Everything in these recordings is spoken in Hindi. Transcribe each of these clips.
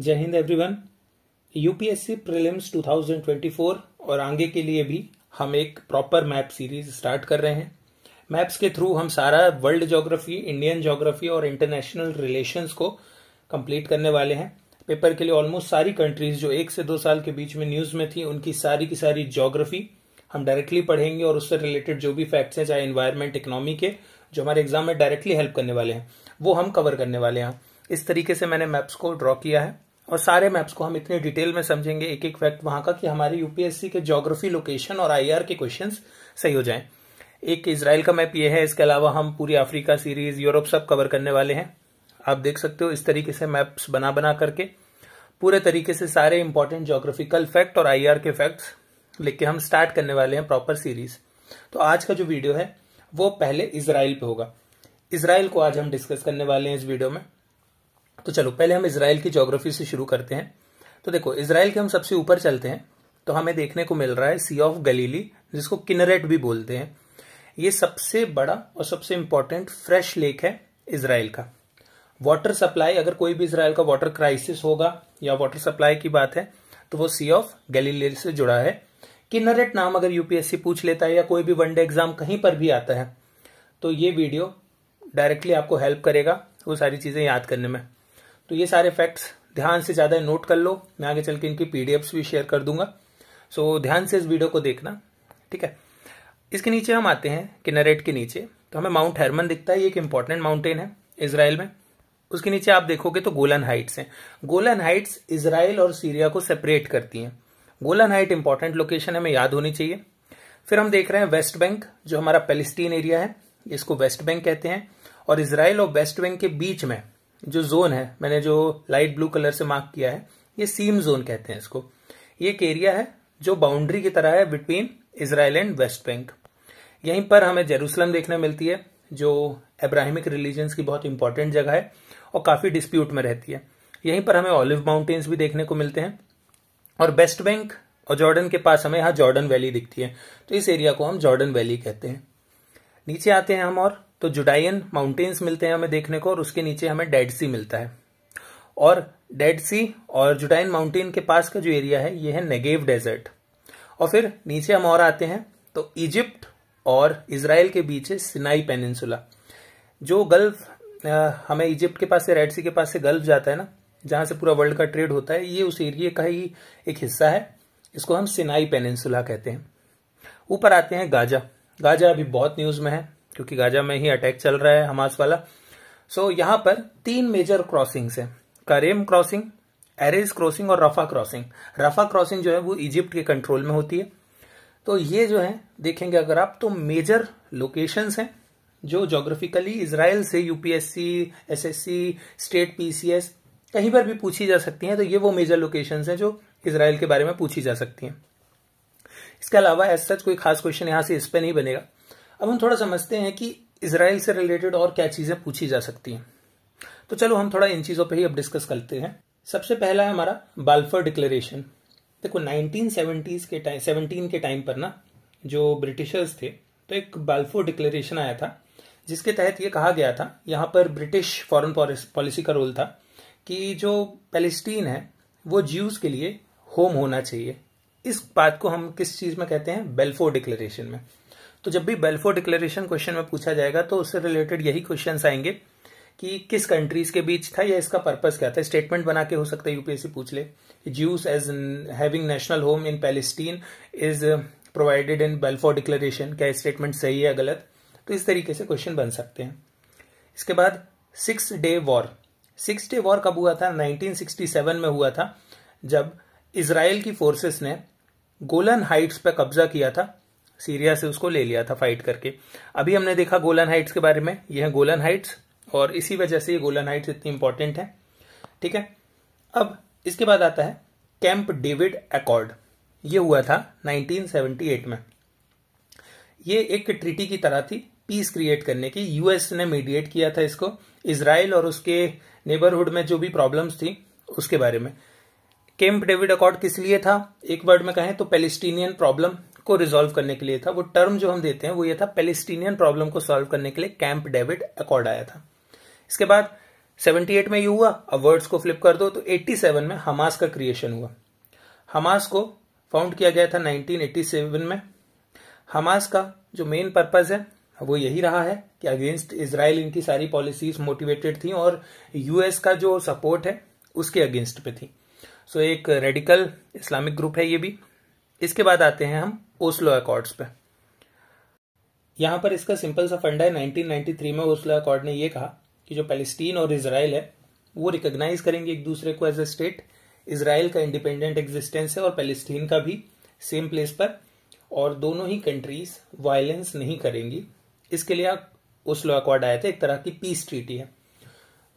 जय हिंद एवरीवन यूपीएससी प्रीलिम्स 2024 और आगे के लिए भी हम एक प्रॉपर मैप सीरीज स्टार्ट कर रहे हैं मैप्स के थ्रू हम सारा वर्ल्ड ज्योग्राफी इंडियन ज्योग्राफी और इंटरनेशनल रिलेशंस को कंप्लीट करने वाले हैं पेपर के लिए ऑलमोस्ट सारी कंट्रीज जो एक से दो साल के बीच में न्यूज़ में थी उनकी सारी की सारी जोग्राफी हम डायरेक्टली पढ़ेंगे और उससे रिलेटेड जो भी फैक्ट्स हैं चाहे इन्वायरमेंट इकोनॉमी के जो हमारे एग्जाम में डायरेक्टली हेल्प करने वाले हैं वो हम कवर करने वाले हैं इस तरीके से मैंने मैप्स को ड्रॉ किया है और सारे मैप्स को हम इतने डिटेल में समझेंगे एक एक फैक्ट वहां का कि हमारे यूपीएससी के ज्योग्राफी लोकेशन और आईआर के क्वेश्चन सही हो जाएं एक इसराइल का मैप ये है इसके अलावा हम पूरी अफ्रीका सीरीज यूरोप सब कवर करने वाले हैं आप देख सकते हो इस तरीके से मैप्स बना बना करके पूरे तरीके से सारे इंपॉर्टेंट जोग्राफिकल फैक्ट और आईआर के फैक्ट्स लिख के हम स्टार्ट करने वाले हैं प्रॉपर सीरीज तो आज का जो वीडियो है वो पहले इसराइल पे होगा इसराइल को आज हम डिस्कस करने वाले हैं इस वीडियो में तो चलो पहले हम इसराइल की जोग्राफी से शुरू करते हैं तो देखो इसराइल के हम सबसे ऊपर चलते हैं तो हमें देखने को मिल रहा है सी ऑफ गलीली जिसको किनरेट भी बोलते हैं ये सबसे बड़ा और सबसे इंपॉर्टेंट फ्रेश लेक है इसराइल का वाटर सप्लाई अगर कोई भी इसराइल का वाटर क्राइसिस होगा या वाटर सप्लाई की बात है तो वो सी ऑफ गलीले से जुड़ा है किनरेट नाम अगर यूपीएससी पूछ लेता है या कोई भी वनडे एग्जाम कहीं पर भी आता है तो ये वीडियो डायरेक्टली आपको हेल्प करेगा वो सारी चीज़ें याद करने में तो ये सारे फैक्ट्स ध्यान से ज़्यादा नोट कर लो मैं आगे चल के इनकी पीडीएफ्स भी शेयर कर दूंगा सो so, ध्यान से इस वीडियो को देखना ठीक है इसके नीचे हम आते हैं किनारेट के नीचे तो हमें माउंट हेरमन दिखता है ये एक इंपॉर्टेंट माउंटेन है इसराइल में उसके नीचे आप देखोगे तो गोलन हाइट्स हैं गोलन हाइट्स इसराइल और सीरिया को सेपरेट करती हैं गोलन हाइट इंपॉर्टेंट लोकेशन हमें याद होनी चाहिए फिर हम देख रहे हैं वेस्ट बैंक जो हमारा पेलिस्टीन एरिया है इसको वेस्ट बैंक कहते हैं और इसराइल और वेस्ट बैंक के बीच में जो जोन है मैंने जो लाइट ब्लू कलर से मार्क किया है ये सीम जोन कहते हैं इसको ये एक एरिया है जो बाउंड्री की तरह है between Israel and West Bank यहीं पर हमें जेरूसलम देखने मिलती है जो एब्राहिमिक रिलीजन्स की बहुत इंपॉर्टेंट जगह है और काफी डिस्प्यूट में रहती है यहीं पर हमें ऑलिव माउंटेन्स भी देखने को मिलते हैं और वेस्ट बैंक और जॉर्डन के पास हमें यहाँ जॉर्डन वैली दिखती है तो इस एरिया को हम जॉर्डन वैली कहते हैं नीचे आते हैं हम और तो जुडाइन माउंटेन्स मिलते हैं हमें देखने को और उसके नीचे हमें डेड सी मिलता है और डेड सी और जुडाइन माउंटेन के पास का जो एरिया है ये है नेगेव डेजर्ट और फिर नीचे हम और आते हैं तो इजिप्ट और इसराइल के बीच है सिनाई पेनिनसुला जो गल्फ हमें इजिप्ट के पास से रेड सी के पास से गल्फ जाता है ना जहाँ से पूरा वर्ल्ड का ट्रेड होता है ये उस एरिए का ही एक हिस्सा है इसको हम सिनाई पेनिनसुला कहते हैं ऊपर आते हैं गाजा गाजा अभी बहुत न्यूज़ में है क्योंकि गाजा में ही अटैक चल रहा है हमास वाला सो so, यहां पर तीन मेजर क्रॉसिंग्स है करेम क्रॉसिंग एरेज क्रॉसिंग और रफा क्रॉसिंग रफा क्रॉसिंग जो है वो इजिप्ट के कंट्रोल में होती है तो ये जो है देखेंगे अगर आप तो मेजर लोकेशंस हैं जो जोग्राफिकली इसराइल से यूपीएससी एसएससी स्टेट पीसीएस कहीं पर भी पूछी जा सकती हैं तो ये वो मेजर लोकेशंस हैं जो इसराइल के बारे में पूछी जा सकती हैं इसके अलावा एज सच कोई खास क्वेश्चन यहां से इस पर नहीं बनेगा अब हम थोड़ा समझते हैं कि इसराइल से रिलेटेड और क्या चीज़ें पूछी जा सकती हैं तो चलो हम थोड़ा इन चीज़ों पर ही अब डिस्कस करते हैं सबसे पहला है हमारा बाल्फर डिक्लेरेशन देखो नाइनटीन सेवेंटीज के टाइम सेवनटीन के टाइम पर ना जो ब्रिटिशर्स थे तो एक बाल्फो डिक्लेरेशन आया था जिसके तहत ये कहा गया था यहाँ पर ब्रिटिश फॉरेन पॉलिसी का रोल था कि जो पैलेस्टीन है वो ज्यूज़ के लिए होम होना चाहिए इस बात को हम किस चीज़ में कहते हैं बेल्फो डिक्लेरेशन में तो जब भी बेल्फोर डिक्लेरेशन क्वेश्चन में पूछा जाएगा तो उससे रिलेटेड यही क्वेश्चन आएंगे कि किस कंट्रीज के बीच था या इसका पर्पज क्या था स्टेटमेंट बना के हो सकता है यूपीएससी पूछ ले Jews as having national home in Palestine is provided in Balfour declaration क्या स्टेटमेंट सही है गलत तो इस तरीके से क्वेश्चन बन सकते हैं इसके बाद six day war six day war कब हुआ था 1967 में हुआ था जब इसराइल की फोर्सेस ने गोलन हाइट्स पर कब्जा किया था सीरिया से उसको ले लिया था फाइट करके अभी हमने देखा गोलन हाइट्स के बारे में यह है गोलन हाइट्स और इसी वजह से ये गोलन हाइट्स इतनी इंपॉर्टेंट है ठीक है अब इसके बाद आता है कैंप डेविड अकॉर्ड ये हुआ था 1978 में ये एक ट्रिटी की तरह थी पीस क्रिएट करने की यूएस ने मीडिएट किया था इसको इसराइल और उसके नेबरहुड में जो भी प्रॉब्लम्स थी उसके बारे में कैंप डेविड अकॉर्ड किस लिए था एक वर्ड में कहें तो पेलिस्टीनियन प्रॉब्लम को रिजोल्व करने के लिए था वो टर्म जो हम देते हैं वो ये था पेलेस्टीनियन प्रॉब्लम को सॉल्व करने के लिए कैंप डेविड अकॉर्ड आया था इसके बाद 78 में ये हुआ अब वर्ड्स को फ्लिप कर दो तो 87 में हमास का क्रिएशन हुआ हमास को फाउंड किया गया था 1987 में हमास का जो मेन पर्पज है वो यही रहा है कि अगेंस्ट इसराइल इनकी सारी पॉलिसीज मोटिवेटेड थी और यूएस का जो सपोर्ट है उसके अगेंस्ट पे थी सो so, एक रेडिकल इस्लामिक ग्रुप है ये भी इसके बाद आते हैं हम ओस्लो अकॉर्ड्स पे यहां पर इसका सिंपल सा फंडा है 1993 में ओस्लो अकॉर्ड ने ये कहा कि जो पैलेस्टीन और इसराइल है वो रिकग्नाइज करेंगे एक दूसरे को एज ए स्टेट इसराइल का इंडिपेंडेंट एग्जिस्टेंस है और पैलेस्टीन का भी सेम प्लेस पर और दोनों ही कंट्रीज वायलेंस नहीं करेंगी इसके लिए आप ओस्लो अकॉर्ड आए थे एक तरह की पीस ट्रीटी है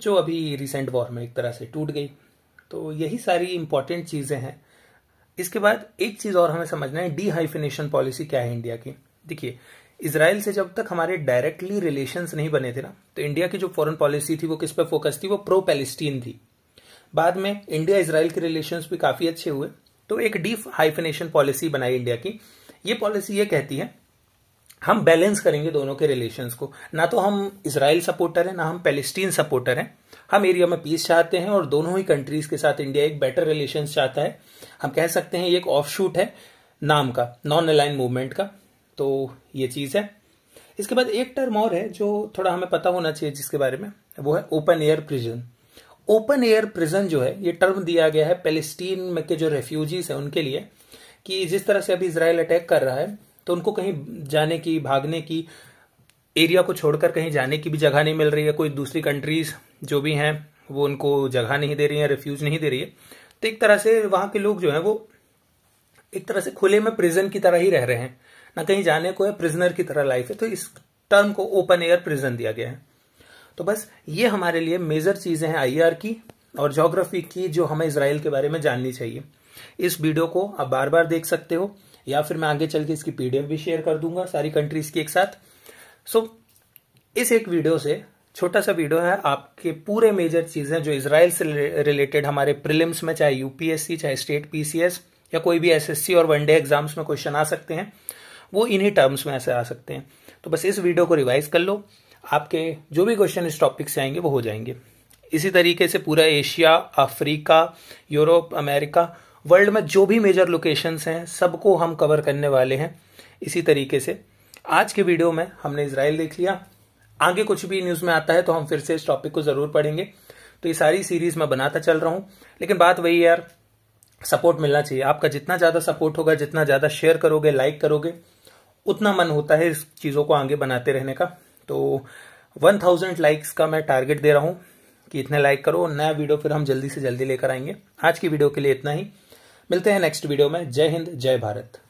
जो अभी रिसेंट वॉर में एक तरह से टूट गई तो यही सारी इंपॉर्टेंट चीज़ें हैं इसके बाद एक चीज और हमें समझना है डी हाइफिनेशन पॉलिसी क्या है इंडिया की देखिए इसराइल से जब तक हमारे डायरेक्टली रिलेशन नहीं बने थे ना तो इंडिया की जो फॉरन पॉलिसी थी वो किस पर फोकस थी वो प्रो पैलेस्टीन थी बाद में इंडिया इसराइल के रिलेशन भी काफी अच्छे हुए तो एक डी हाइफिनेशन पॉलिसी बनाई इंडिया की ये पॉलिसी ये कहती है हम बैलेंस करेंगे दोनों के रिलेशंस को ना तो हम इसराइल सपोर्टर हैं ना हम पैलेस्टीन सपोर्टर हैं हम एरिया में पीस चाहते हैं और दोनों ही कंट्रीज के साथ इंडिया एक बेटर रिलेशन चाहता है हम कह सकते हैं ये एक ऑफ शूट है नाम का नॉन अलाइन मूवमेंट का तो ये चीज़ है इसके बाद एक टर्म और है जो थोड़ा हमें पता होना चाहिए जिसके बारे में वो है open air prison open air prison जो है ये टर्म दिया गया है पैलेस्टीन में के जो रेफ्यूजीज है उनके लिए कि जिस तरह से अभी इसराइल अटैक कर रहा है तो उनको कहीं जाने की भागने की एरिया को छोड़कर कहीं जाने की भी जगह नहीं मिल रही है कोई दूसरी कंट्रीज जो भी हैं वो उनको जगह नहीं दे रही है रिफ्यूज नहीं दे रही है तो एक तरह से वहां के लोग जो है वो एक तरह से खुले में प्रिजन की तरह ही रह रहे हैं ना कहीं जाने को है प्रिजनर की तरह लाइफ है तो इस टर्म को ओपन एयर प्रिजन दिया गया है तो बस ये हमारे लिए मेजर चीजें हैं आईआर की और जोग्राफी की जो हमें इसराइल के बारे में जाननी चाहिए इस वीडियो को आप बार बार देख सकते हो या फिर मैं आगे चल के इसकी पीडीएफ भी शेयर कर दूंगा सारी कंट्रीज की एक साथ सो so, इस एक वीडियो से छोटा सा वीडियो है आपके पूरे मेजर चीजें जो इसराइल से रिलेटेड हमारे प्रिलिम्स में चाहे यूपीएससी चाहे स्टेट पीसीएस या कोई भी एसएससी और वनडे एग्जाम्स में क्वेश्चन आ सकते हैं वो इन्हीं टर्म्स में ऐसे आ सकते हैं तो बस इस वीडियो को रिवाइज कर लो आपके जो भी क्वेश्चन इस टॉपिक से आएंगे वो हो जाएंगे इसी तरीके से पूरा Asia Africa Europe America world में जो भी मेजर लोकेशंस हैं सबको हम कवर करने वाले हैं इसी तरीके से आज के वीडियो में हमने इसराइल देख लिया आगे कुछ भी न्यूज़ में आता है तो हम फिर से इस टॉपिक को ज़रूर पढ़ेंगे तो ये सारी सीरीज मैं बनाता चल रहा हूं लेकिन बात वही यार सपोर्ट मिलना चाहिए आपका जितना ज़्यादा सपोर्ट होगा जितना ज़्यादा शेयर करोगे लाइक करोगे उतना मन होता है इस चीज़ों को आगे बनाते रहने का तो वन थाउजेंड लाइक्स का मैं टारगेट दे रहा हूं कि इतने लाइक करो नया वीडियो फिर हम जल्दी से जल्दी लेकर आएंगे आज की वीडियो के लिए इतना ही मिलते हैं नेक्स्ट वीडियो में जय हिंद जय भारत